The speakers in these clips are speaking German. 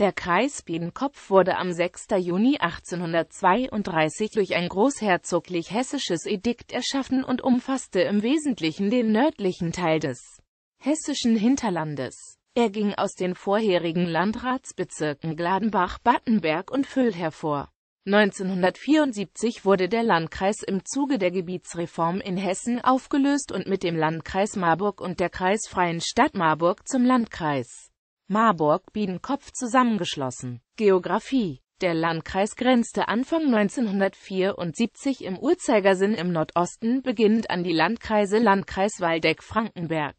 Der Kreis Biedenkopf wurde am 6. Juni 1832 durch ein großherzoglich hessisches Edikt erschaffen und umfasste im Wesentlichen den nördlichen Teil des hessischen Hinterlandes. Er ging aus den vorherigen Landratsbezirken Gladenbach, Battenberg und Füll hervor. 1974 wurde der Landkreis im Zuge der Gebietsreform in Hessen aufgelöst und mit dem Landkreis Marburg und der kreisfreien Stadt Marburg zum Landkreis. Marburg-Biedenkopf zusammengeschlossen. Geografie. der Landkreis grenzte Anfang 1974 im Uhrzeigersinn im Nordosten beginnend an die Landkreise Landkreis Waldeck-Frankenberg,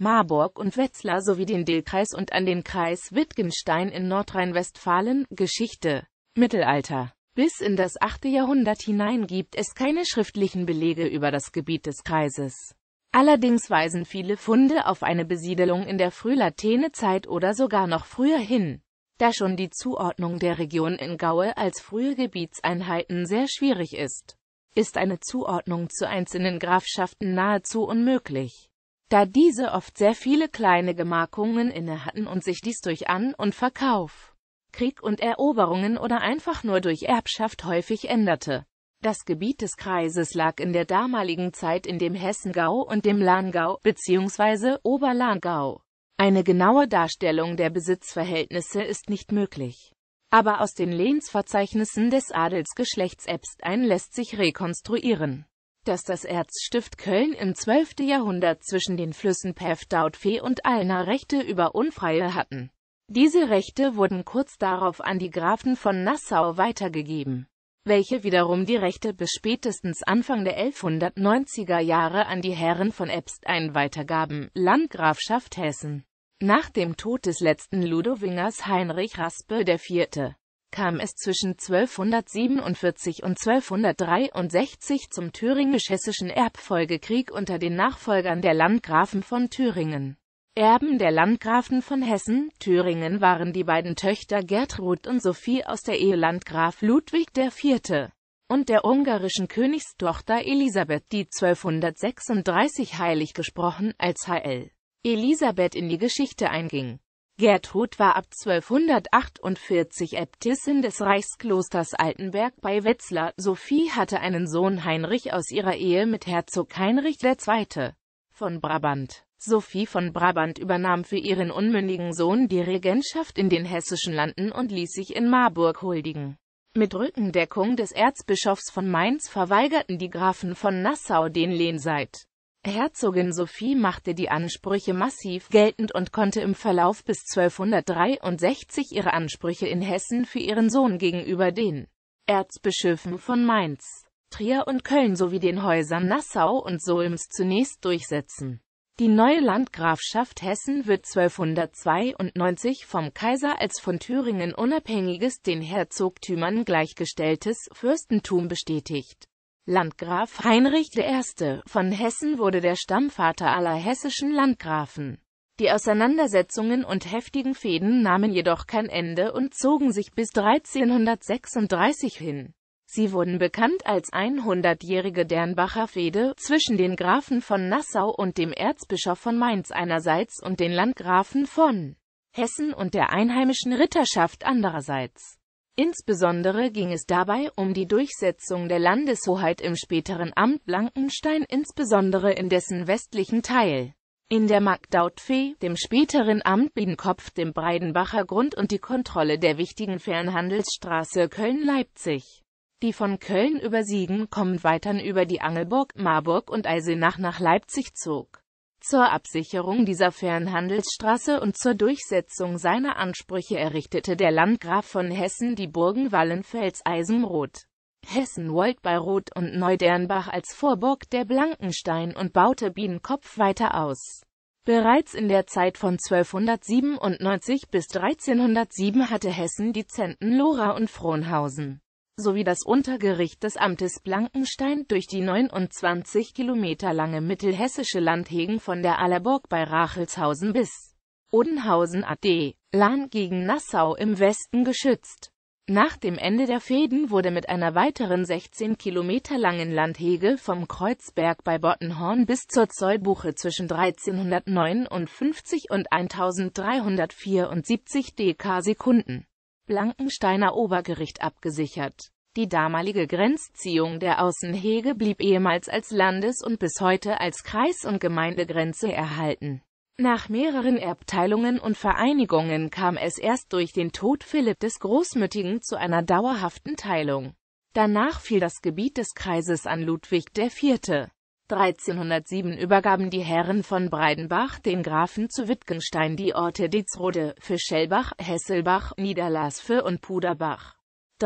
Marburg und Wetzlar sowie den Dillkreis und an den Kreis Wittgenstein in Nordrhein-Westfalen. Geschichte Mittelalter Bis in das 8. Jahrhundert hinein gibt es keine schriftlichen Belege über das Gebiet des Kreises. Allerdings weisen viele Funde auf eine Besiedelung in der frühlatene Zeit oder sogar noch früher hin, da schon die Zuordnung der Region in Gaue als frühe Gebietseinheiten sehr schwierig ist. Ist eine Zuordnung zu einzelnen Grafschaften nahezu unmöglich, da diese oft sehr viele kleine Gemarkungen inne hatten und sich dies durch An- und Verkauf, Krieg und Eroberungen oder einfach nur durch Erbschaft häufig änderte. Das Gebiet des Kreises lag in der damaligen Zeit in dem Hessengau und dem Lahngau bzw. Oberlahngau. Eine genaue Darstellung der Besitzverhältnisse ist nicht möglich. Aber aus den Lehnsverzeichnissen des Adelsgeschlechts Epstein lässt sich rekonstruieren, dass das Erzstift Köln im 12. Jahrhundert zwischen den Flüssen Pevdautfee und Alner Rechte über Unfreie hatten. Diese Rechte wurden kurz darauf an die Grafen von Nassau weitergegeben welche wiederum die Rechte bis spätestens Anfang der 1190er Jahre an die Herren von Epstein weitergaben, Landgrafschaft Hessen. Nach dem Tod des letzten Ludowingers Heinrich Raspe IV. kam es zwischen 1247 und 1263 zum thüringisch-hessischen Erbfolgekrieg unter den Nachfolgern der Landgrafen von Thüringen. Erben der Landgrafen von Hessen, Thüringen waren die beiden Töchter Gertrud und Sophie aus der Ehe Landgraf Ludwig IV. und der ungarischen Königstochter Elisabeth, die 1236 heilig gesprochen als Hl. Elisabeth in die Geschichte einging. Gertrud war ab 1248 Äbtissin des Reichsklosters Altenberg bei Wetzlar. Sophie hatte einen Sohn Heinrich aus ihrer Ehe mit Herzog Heinrich II. von Brabant. Sophie von Brabant übernahm für ihren unmündigen Sohn die Regentschaft in den hessischen Landen und ließ sich in Marburg huldigen. Mit Rückendeckung des Erzbischofs von Mainz verweigerten die Grafen von Nassau den Lehnseid. Herzogin Sophie machte die Ansprüche massiv geltend und konnte im Verlauf bis 1263 ihre Ansprüche in Hessen für ihren Sohn gegenüber den Erzbischöfen von Mainz, Trier und Köln sowie den Häusern Nassau und Solms zunächst durchsetzen. Die neue Landgrafschaft Hessen wird 1292 vom Kaiser als von Thüringen unabhängiges, den Herzogtümern gleichgestelltes Fürstentum bestätigt. Landgraf Heinrich I. von Hessen wurde der Stammvater aller hessischen Landgrafen. Die Auseinandersetzungen und heftigen Fehden nahmen jedoch kein Ende und zogen sich bis 1336 hin Sie wurden bekannt als 100-jährige Dernbacher Fehde zwischen den Grafen von Nassau und dem Erzbischof von Mainz einerseits und den Landgrafen von Hessen und der einheimischen Ritterschaft andererseits. Insbesondere ging es dabei um die Durchsetzung der Landeshoheit im späteren Amt Blankenstein, insbesondere in dessen westlichen Teil. In der Magdautfee, dem späteren Amt Biedenkopf, dem Breidenbacher Grund und die Kontrolle der wichtigen Fernhandelsstraße Köln-Leipzig die von Köln über Siegen kommend weitern über die Angelburg, Marburg und Eisenach nach Leipzig zog. Zur Absicherung dieser Fernhandelsstraße und zur Durchsetzung seiner Ansprüche errichtete der Landgraf von Hessen die Burgen Wallenfels Eisenroth, wollt bei Roth und Neudernbach als Vorburg der Blankenstein und baute Bienenkopf weiter aus. Bereits in der Zeit von 1297 bis 1307 hatte Hessen die Zenten Lora und Frohnhausen sowie das Untergericht des Amtes Blankenstein durch die 29 Kilometer lange mittelhessische Landhegen von der Allerburg bei Rachelshausen bis Odenhausen AD Lahn gegen Nassau im Westen geschützt. Nach dem Ende der Fäden wurde mit einer weiteren 16 Kilometer langen Landhege vom Kreuzberg bei Bottenhorn bis zur Zollbuche zwischen 1359 und 1374 dk Sekunden Blankensteiner Obergericht abgesichert die damalige Grenzziehung der Außenhege blieb ehemals als Landes- und bis heute als Kreis- und Gemeindegrenze erhalten. Nach mehreren Erbteilungen und Vereinigungen kam es erst durch den Tod Philipp des Großmütigen zu einer dauerhaften Teilung. Danach fiel das Gebiet des Kreises an Ludwig IV. 1307 übergaben die Herren von Breidenbach den Grafen zu Wittgenstein die Orte Ditzrode Fischelbach, Hesselbach, Niederlasfe und Puderbach.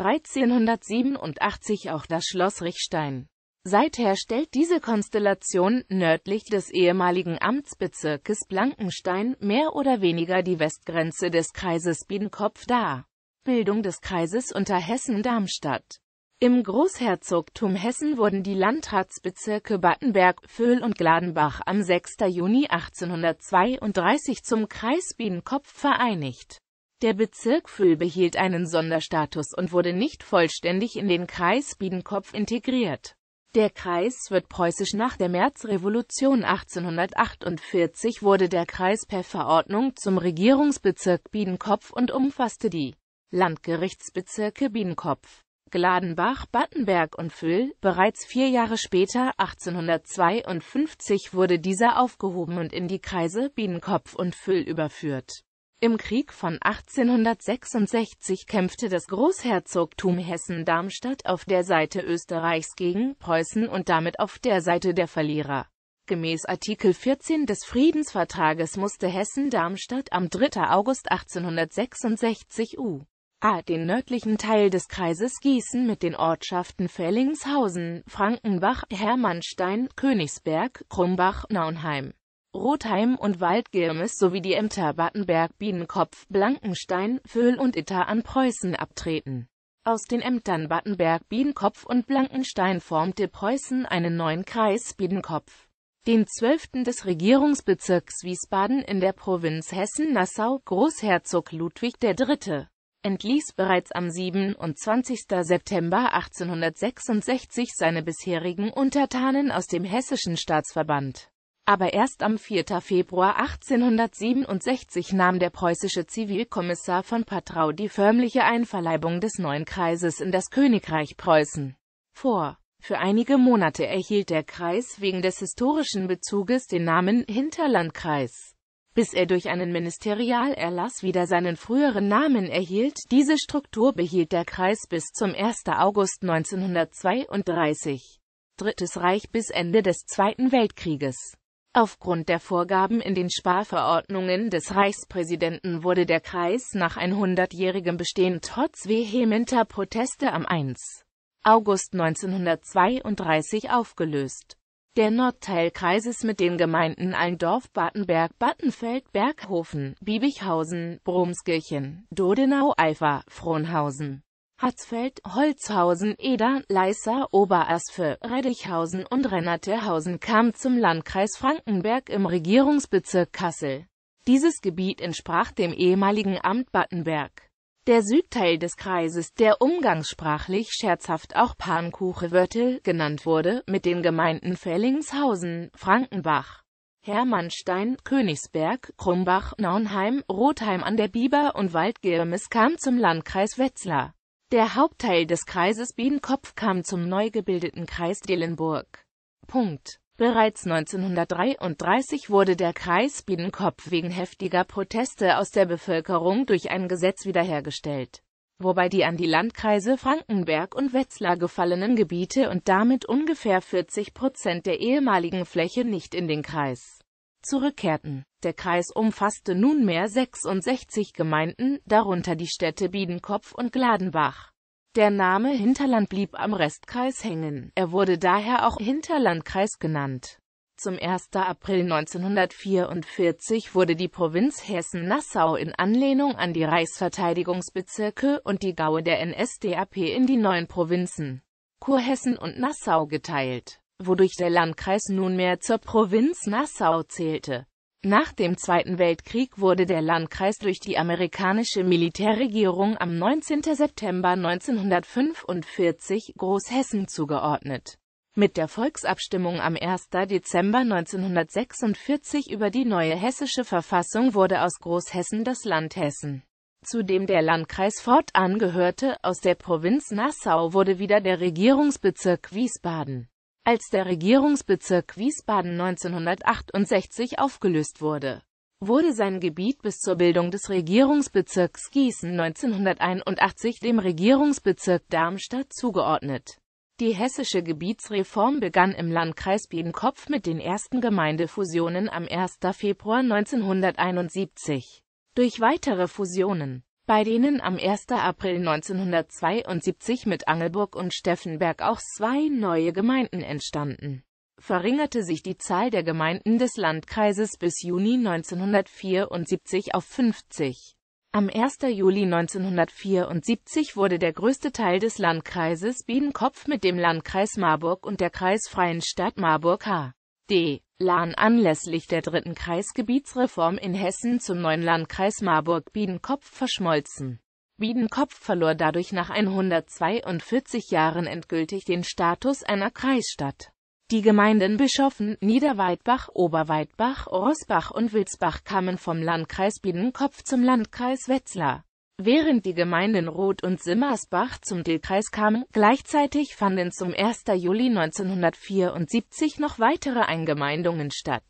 1387 auch das Schloss Richstein. Seither stellt diese Konstellation nördlich des ehemaligen Amtsbezirkes Blankenstein mehr oder weniger die Westgrenze des Kreises Biedenkopf dar. Bildung des Kreises unter Hessen-Darmstadt. Im Großherzogtum Hessen wurden die Landratsbezirke Battenberg, Vöhl und Gladenbach am 6. Juni 1832 zum Kreis Biedenkopf vereinigt der Bezirk Füll behielt einen Sonderstatus und wurde nicht vollständig in den Kreis Biedenkopf integriert. Der Kreis wird preußisch nach der Märzrevolution 1848 wurde der Kreis per Verordnung zum Regierungsbezirk Biedenkopf und umfasste die Landgerichtsbezirke Biedenkopf, Gladenbach, Battenberg und Füll. Bereits vier Jahre später, 1852, wurde dieser aufgehoben und in die Kreise Biedenkopf und Füll überführt. Im Krieg von 1866 kämpfte das Großherzogtum Hessen-Darmstadt auf der Seite Österreichs gegen Preußen und damit auf der Seite der Verlierer. Gemäß Artikel 14 des Friedensvertrages musste Hessen-Darmstadt am 3. August 1866 u. a. den nördlichen Teil des Kreises Gießen mit den Ortschaften Fellingshausen, Frankenbach, Hermannstein, Königsberg, Krumbach, Naunheim Rotheim und Waldgirmes sowie die Ämter Battenberg, Bienenkopf, Blankenstein, Vöhl und Itter an Preußen abtreten. Aus den Ämtern Battenberg, Bienenkopf und Blankenstein formte Preußen einen neuen Kreis Bienenkopf, den 12. des Regierungsbezirks Wiesbaden in der Provinz Hessen-Nassau. Großherzog Ludwig III entließ bereits am 27. September 1866 seine bisherigen Untertanen aus dem Hessischen Staatsverband aber erst am 4. Februar 1867 nahm der preußische Zivilkommissar von Patrau die förmliche Einverleibung des neuen Kreises in das Königreich Preußen vor. Für einige Monate erhielt der Kreis wegen des historischen Bezuges den Namen Hinterlandkreis, bis er durch einen Ministerialerlass wieder seinen früheren Namen erhielt. Diese Struktur behielt der Kreis bis zum 1. August 1932, Drittes Reich bis Ende des Zweiten Weltkrieges. Aufgrund der Vorgaben in den Sparverordnungen des Reichspräsidenten wurde der Kreis nach 100-jährigem Bestehen trotz vehementer Proteste am 1. August 1932 aufgelöst. Der Nordteil Kreises mit den Gemeinden Allendorf, Battenberg, Battenfeld, Berghofen, Biebighausen, Bromskirchen, Dodenau, Eifer, Frohnhausen Hatzfeld, Holzhausen, Eder, Leißer, Oberasfe, Redichhausen und Rennertehausen kam zum Landkreis Frankenberg im Regierungsbezirk Kassel. Dieses Gebiet entsprach dem ehemaligen Amt Battenberg. Der Südteil des Kreises, der umgangssprachlich scherzhaft auch Pankuchewörtel genannt wurde, mit den Gemeinden Fellingshausen, Frankenbach, Hermannstein, Königsberg, Krumbach, Naunheim, Rotheim an der Biber und Waldgirmes kam zum Landkreis Wetzlar. Der Hauptteil des Kreises Biedenkopf kam zum neu gebildeten Kreis Dillenburg. Punkt. Bereits 1933 wurde der Kreis Biedenkopf wegen heftiger Proteste aus der Bevölkerung durch ein Gesetz wiederhergestellt, wobei die an die Landkreise Frankenberg und Wetzlar gefallenen Gebiete und damit ungefähr 40 Prozent der ehemaligen Fläche nicht in den Kreis zurückkehrten. Der Kreis umfasste nunmehr 66 Gemeinden, darunter die Städte Biedenkopf und Gladenbach. Der Name Hinterland blieb am Restkreis hängen, er wurde daher auch Hinterlandkreis genannt. Zum 1. April 1944 wurde die Provinz Hessen-Nassau in Anlehnung an die Reichsverteidigungsbezirke und die Gaue der NSDAP in die neuen Provinzen Kurhessen und Nassau geteilt, wodurch der Landkreis nunmehr zur Provinz Nassau zählte. Nach dem Zweiten Weltkrieg wurde der Landkreis durch die amerikanische Militärregierung am 19. September 1945 Großhessen zugeordnet. Mit der Volksabstimmung am 1. Dezember 1946 über die neue hessische Verfassung wurde aus Großhessen das Land Hessen. Zu dem der Landkreis fortan gehörte, aus der Provinz Nassau wurde wieder der Regierungsbezirk Wiesbaden. Als der Regierungsbezirk Wiesbaden 1968 aufgelöst wurde, wurde sein Gebiet bis zur Bildung des Regierungsbezirks Gießen 1981 dem Regierungsbezirk Darmstadt zugeordnet. Die hessische Gebietsreform begann im Landkreis Biedenkopf mit den ersten Gemeindefusionen am 1. Februar 1971. Durch weitere Fusionen bei denen am 1. April 1972 mit Angelburg und Steffenberg auch zwei neue Gemeinden entstanden. Verringerte sich die Zahl der Gemeinden des Landkreises bis Juni 1974 auf 50. Am 1. Juli 1974 wurde der größte Teil des Landkreises Biedenkopf mit dem Landkreis Marburg und der kreisfreien Stadt Marburg H.D. Lahn anlässlich der dritten Kreisgebietsreform in Hessen zum neuen Landkreis Marburg-Biedenkopf verschmolzen. Biedenkopf verlor dadurch nach 142 Jahren endgültig den Status einer Kreisstadt. Die Gemeinden Bischoffen, Niederweidbach, Oberweidbach, Rosbach und Wilsbach kamen vom Landkreis Biedenkopf zum Landkreis Wetzlar. Während die Gemeinden Roth und Simmersbach zum Dillkreis kamen, gleichzeitig fanden zum 1. Juli 1974 noch weitere Eingemeindungen statt.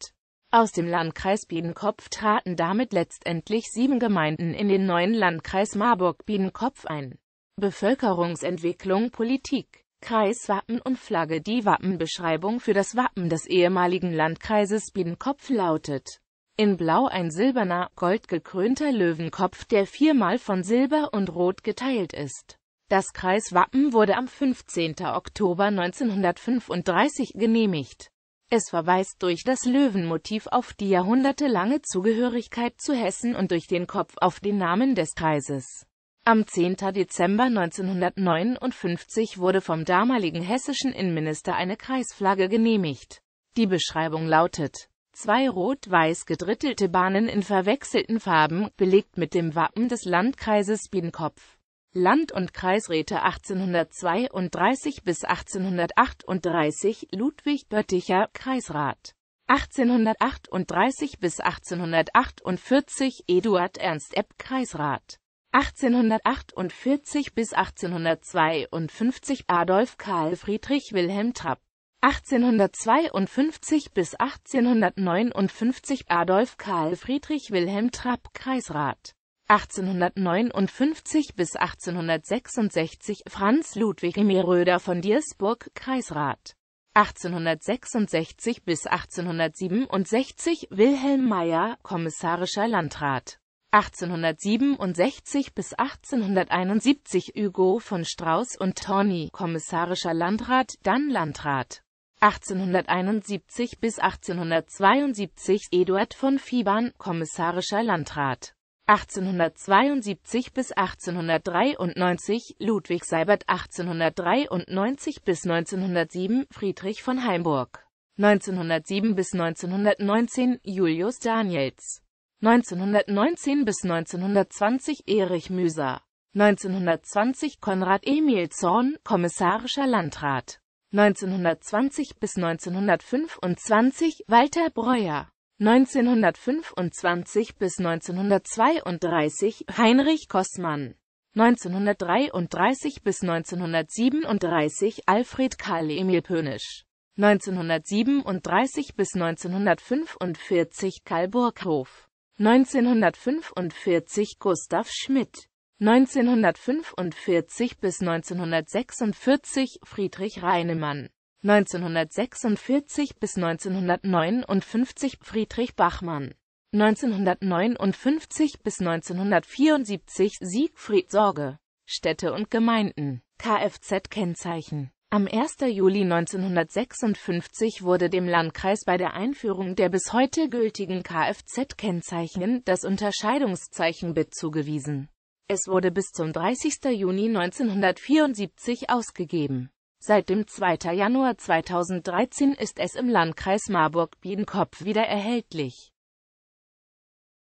Aus dem Landkreis Biedenkopf traten damit letztendlich sieben Gemeinden in den neuen Landkreis Marburg-Biedenkopf ein. Bevölkerungsentwicklung Politik Kreiswappen und Flagge Die Wappenbeschreibung für das Wappen des ehemaligen Landkreises Biedenkopf lautet in Blau ein silberner, goldgekrönter Löwenkopf, der viermal von Silber und Rot geteilt ist. Das Kreiswappen wurde am 15. Oktober 1935 genehmigt. Es verweist durch das Löwenmotiv auf die jahrhundertelange Zugehörigkeit zu Hessen und durch den Kopf auf den Namen des Kreises. Am 10. Dezember 1959 wurde vom damaligen hessischen Innenminister eine Kreisflagge genehmigt. Die Beschreibung lautet Zwei rot-weiß gedrittelte Bahnen in verwechselten Farben, belegt mit dem Wappen des Landkreises Bienkopf. Land- und Kreisräte 1832 bis 1838 Ludwig Bötticher, Kreisrat. 1838 bis 1848 Eduard Ernst Epp, Kreisrat. 1848 bis 1852 Adolf Karl Friedrich Wilhelm Trapp. 1852 bis 1859 Adolf Karl Friedrich Wilhelm Trapp Kreisrat 1859 bis 1866 Franz Ludwig Emeröder von Diersburg Kreisrat 1866 bis 1867 Wilhelm Meyer kommissarischer Landrat 1867 bis 1871 Hugo von Strauß und Torny kommissarischer Landrat, dann Landrat 1871 bis 1872 Eduard von Fiebern, kommissarischer Landrat. 1872 bis 1893, Ludwig Seibert 1893 bis 1907, Friedrich von Heimburg 1907 bis 1919, Julius Daniels 1919 bis 1920, Erich Müser 1920, Konrad Emil Zorn, kommissarischer Landrat 1920 bis 1925 Walter Breuer 1925 bis 1932 Heinrich Kossmann 1933 bis 1937 Alfred Karl Emil Pönisch 1937 bis 1945 Karl Burghof 1945 Gustav Schmidt 1945 bis 1946 Friedrich Reinemann 1946 bis 1959 Friedrich Bachmann 1959 bis 1974 Siegfried Sorge Städte und Gemeinden Kfz-Kennzeichen am 1. Juli 1956 wurde dem Landkreis bei der Einführung der bis heute gültigen Kfz-Kennzeichen das Unterscheidungszeichen BIT zugewiesen es wurde bis zum 30. Juni 1974 ausgegeben. Seit dem 2. Januar 2013 ist es im Landkreis Marburg-Biedenkopf wieder erhältlich